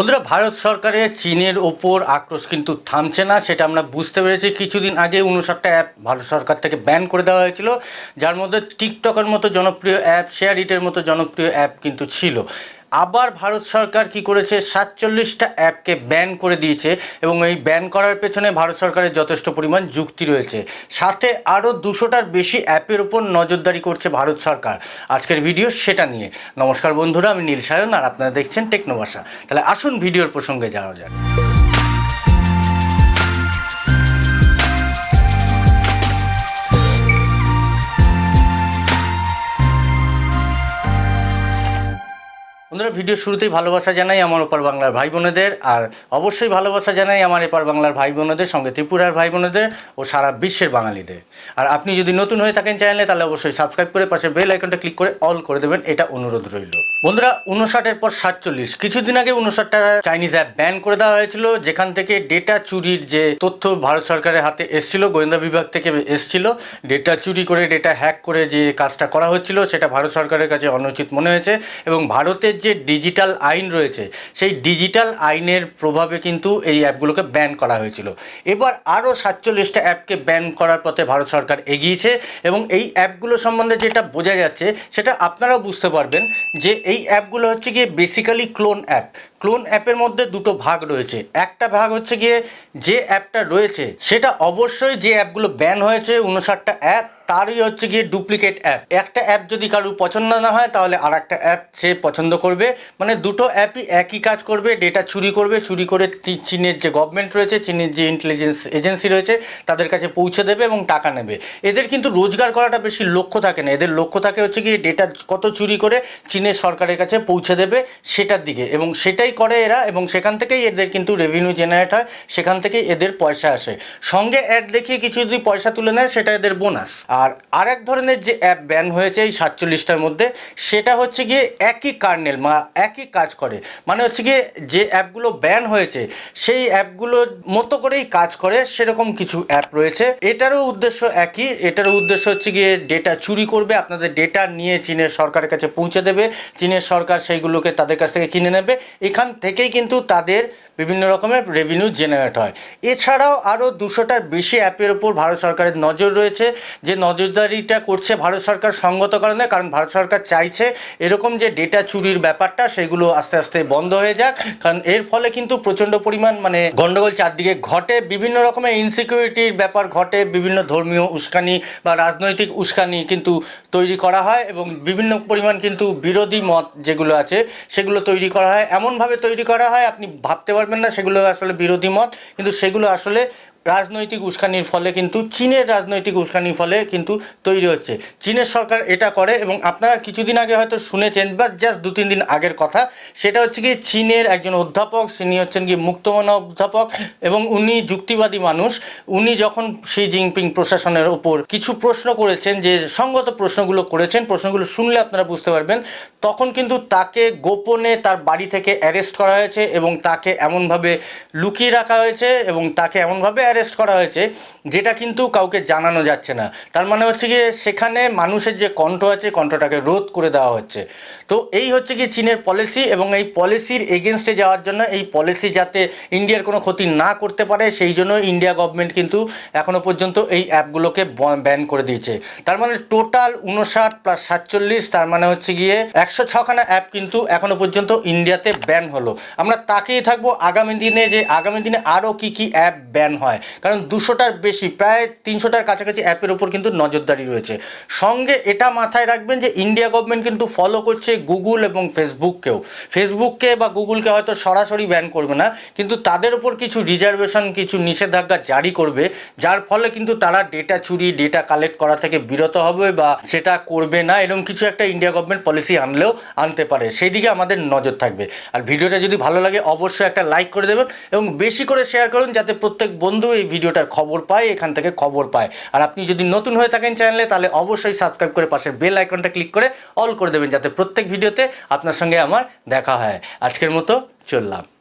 বন্ধুরা ভারত সরকারের চীনের ওপর আক্রোশ কিন্তু থামছে না সেটা আমরা বুঝতে পেরেছি কিছুদিন আগে উনষাটটা অ্যাপ ভারত সরকার থেকে ব্যান করে দেওয়া হয়েছিল যার মধ্যে টিকটকের মতো জনপ্রিয় অ্যাপ শেয়ার ইটের মতো জনপ্রিয় অ্যাপ কিন্তু ছিল আবার ভারত সরকার কি করেছে সাতচল্লিশটা অ্যাপকে ব্যান করে দিয়েছে এবং এই ব্যান করার পেছনে ভারত সরকারের যথেষ্ট পরিমাণ যুক্তি রয়েছে সাথে আরও দুশোটার বেশি অ্যাপের উপর নজরদারি করছে ভারত সরকার আজকের ভিডিও সেটা নিয়ে নমস্কার বন্ধুরা আমি নীল সায়ন আর আপনারা দেখছেন টেকনোভাষা তাহলে আসুন ভিডিওর প্রসঙ্গে যাওয়া যায় ভিডিও শুরুতেই ভালোবাসা জানাই আমার ওপার বাংলার ভাই বোনেদের আর অবশ্যই ভালোবাসা জানাই আমার এপার বাংলার ভাই বোনেদের সঙ্গে ত্রিপুরার ভাই বোনেদের ও সারা বিশ্বের বাঙালিদের আর আপনি যদি নতুন হয়ে থাকেন চ্যানেলে তাহলে অবশ্যই সাবস্ক্রাইব করে পাশে বেল আইকনটা ক্লিক করে অল করে দেবেন এটা অনুরোধ রইল বন্ধুরা উনষাটের পর সাতচল্লিশ কিছুদিন আগে উনষাটটা চাইনিজ অ্যাপ ব্যান করে দেওয়া হয়েছিল যেখান থেকে ডেটা চুরির যে তথ্য ভারত সরকারের হাতে এসছিল গোয়েন্দা বিভাগ থেকে এসছিল ডেটা চুরি করে ডেটা হ্যাক করে যে কাজটা করা হচ্ছিল সেটা ভারত সরকারের কাছে অনুচিত মনে হয়েছে এবং ভারতের যে ডিজিটাল আইন রয়েছে সেই ডিজিটাল আইনের প্রভাবে কিন্তু এই অ্যাপগুলোকে ব্যান করা হয়েছিল এবার আরও সাতচল্লিশটা অ্যাপকে ব্যান করার পথে ভারত সরকার এগিয়েছে এবং এই অ্যাপগুলো সম্বন্ধে যেটা বোঝা যাচ্ছে সেটা আপনারাও বুঝতে পারবেন যে এই অ্যাপগুলো হচ্ছে গিয়ে বেসিক্যালি ক্লোন অ্যাপ ক্লোন অ্যাপের মধ্যে দুটো ভাগ রয়েছে একটা ভাগ হচ্ছে গিয়ে যে অ্যাপটা রয়েছে সেটা অবশ্যই যে অ্যাপগুলো ব্যান হয়েছে উনষাটটা অ্যাপ তারই হচ্ছে গিয়ে ডুপ্লিকেট অ্যাপ একটা অ্যাপ যদি কারোর পছন্দ না হয় তাহলে আর একটা অ্যাপ সে পছন্দ করবে মানে দুটো অ্যাপই একই কাজ করবে ডেটা চুরি করবে চুরি করে চীনের যে গভর্নমেন্ট রয়েছে চীনের যে ইন্টেলিজেন্স এজেন্সি রয়েছে তাদের কাছে পৌঁছে দেবে এবং টাকা নেবে এদের কিন্তু রোজগার করাটা বেশি লক্ষ্য থাকে না এদের লক্ষ্য থাকে হচ্ছে গিয়ে ডেটা কত চুরি করে চীনের সরকারের কাছে পৌঁছে দেবে সেটার দিকে এবং সেটাই করে এরা এবং সেখান থেকেই এদের কিন্তু রেভিনিউ জেনারেট হয় সেখান থেকেই এদের পয়সা আসে সঙ্গে অ্যাড দেখিয়ে কিছু যদি পয়সা তুলে নেয় সেটা এদের বোনাস আর আরেক ধরনের যে অ্যাপ ব্যান হয়েছে এই সাতচল্লিশটার মধ্যে সেটা হচ্ছে গিয়ে একই কার্নেল মা একই কাজ করে মানে হচ্ছে গিয়ে যে অ্যাপগুলো ব্যান হয়েছে সেই অ্যাপগুলোর মতো করেই কাজ করে সেরকম কিছু অ্যাপ রয়েছে এটারও উদ্দেশ্য একই এটারও উদ্দেশ্য হচ্ছে গিয়ে ডেটা চুরি করবে আপনাদের ডেটা নিয়ে চীনের সরকারের কাছে পৌঁছে দেবে চীনের সরকার সেইগুলোকে তাদের কাছ থেকে কিনে নেবে এখান থেকেই কিন্তু তাদের বিভিন্ন রকমের রেভিনিউ জেনারেট হয় এছাড়াও আরও দুশোটার বেশি অ্যাপের ওপর ভারত সরকারের নজর রয়েছে যে নজরদারিটা করছে ভারত সরকার সঙ্গত কারণে কারণ ভারত সরকার চাইছে এরকম যে ডেটা চুরির ব্যাপারটা সেগুলো আস্তে আস্তে বন্ধ হয়ে যাক কারণ এর ফলে কিন্তু প্রচণ্ড পরিমাণ মানে গণ্ডগোল চারদিকে ঘটে বিভিন্ন রকমের ইনসিকিউরিটির ব্যাপার ঘটে বিভিন্ন ধর্মীয় উস্কানি বা রাজনৈতিক উস্কানি কিন্তু তৈরি করা হয় এবং বিভিন্ন পরিমাণ কিন্তু বিরোধী মত যেগুলো আছে সেগুলো তৈরি করা হয় এমনভাবে তৈরি করা হয় আপনি ভাবতে পারবেন না সেগুলো আসলে বিরোধী মত কিন্তু সেগুলো আসলে রাজনৈতিক উস্কানির ফলে কিন্তু চীনের রাজনৈতিক উস্কানির ফলে কিন্তু তৈরি হচ্ছে চীনের সরকার এটা করে এবং আপনারা কিছুদিন আগে হয়তো শুনেছেন বা জাস্ট দু তিন দিন আগের কথা সেটা হচ্ছে কি চীনের একজন অধ্যাপক তিনি হচ্ছেন কি মুক্তমনা অধ্যাপক এবং উনি যুক্তিবাদী মানুষ উনি যখন শি জিনপিং প্রশাসনের ওপর কিছু প্রশ্ন করেছেন যে সঙ্গত প্রশ্নগুলো করেছেন প্রশ্নগুলো শুনলে আপনারা বুঝতে পারবেন তখন কিন্তু তাকে গোপনে তার বাড়ি থেকে অ্যারেস্ট করা হয়েছে এবং তাকে এমনভাবে লুকিয়ে রাখা হয়েছে এবং তাকে এমনভাবে অ্যারেস্ট অ্যারেস্ট করা হয়েছে যেটা কিন্তু কাউকে জানানো যাচ্ছে না তার মানে হচ্ছে গিয়ে সেখানে মানুষের যে কণ্ঠ আছে কণ্ঠটাকে রোধ করে দেওয়া হচ্ছে তো এই হচ্ছে কি চীনের পলিসি এবং এই পলিসির এগেনস্টে যাওয়ার জন্য এই পলিসি যাতে ইন্ডিয়ার কোনো ক্ষতি না করতে পারে সেই জন্য ইন্ডিয়া গভর্নমেন্ট কিন্তু এখনও পর্যন্ত এই অ্যাপগুলোকে ব্যান করে দিয়েছে তার মানে টোটাল উনষাট প্লাস সাতচল্লিশ তার মানে হচ্ছে গিয়ে একশো ছখানা অ্যাপ কিন্তু এখনও পর্যন্ত ইন্ডিয়াতে ব্যান হলো আমরা তাকেই থাকবো আগামী দিনে যে আগামী দিনে আরও কি কি অ্যাপ ব্যান হয় কারণ দুশোটার বেশি প্রায় তিনশোটার কাছাকাছি অ্যাপের ওপর কিন্তু নজরদারি রয়েছে সঙ্গে এটা মাথায় রাখবেন যে ইন্ডিয়া গভর্নমেন্ট কিন্তু ফলো করছে গুগল এবং ফেসবুককেও ফেসবুককে বা গুগলকে হয়তো সরাসরি ব্যান করবে না কিন্তু তাদের ওপর কিছু রিজার্ভেশন কিছু নিষেধাজ্ঞা জারি করবে যার ফলে কিন্তু তারা ডেটা চুরি ডেটা কালেক্ট করা থেকে বিরত হবে বা সেটা করবে না এরকম কিছু একটা ইন্ডিয়া গভর্নমেন্ট পলিসি আনলেও আনতে পারে সেই দিকে আমাদের নজর থাকবে আর ভিডিওটা যদি ভালো লাগে অবশ্যই একটা লাইক করে দেবেন এবং বেশি করে শেয়ার করুন যাতে প্রত্যেক বন্ধু শুধু এই ভিডিওটার খবর পায় এখান থেকে খবর পায় আর আপনি যদি নতুন হয়ে থাকেন চ্যানেলে তাহলে অবশ্যই সাবস্ক্রাইব করে পাশের বেল আইকনটা ক্লিক করে অল করে দেবেন যাতে প্রত্যেক ভিডিওতে আপনার সঙ্গে আমার দেখা হয় আজকের মতো চললাম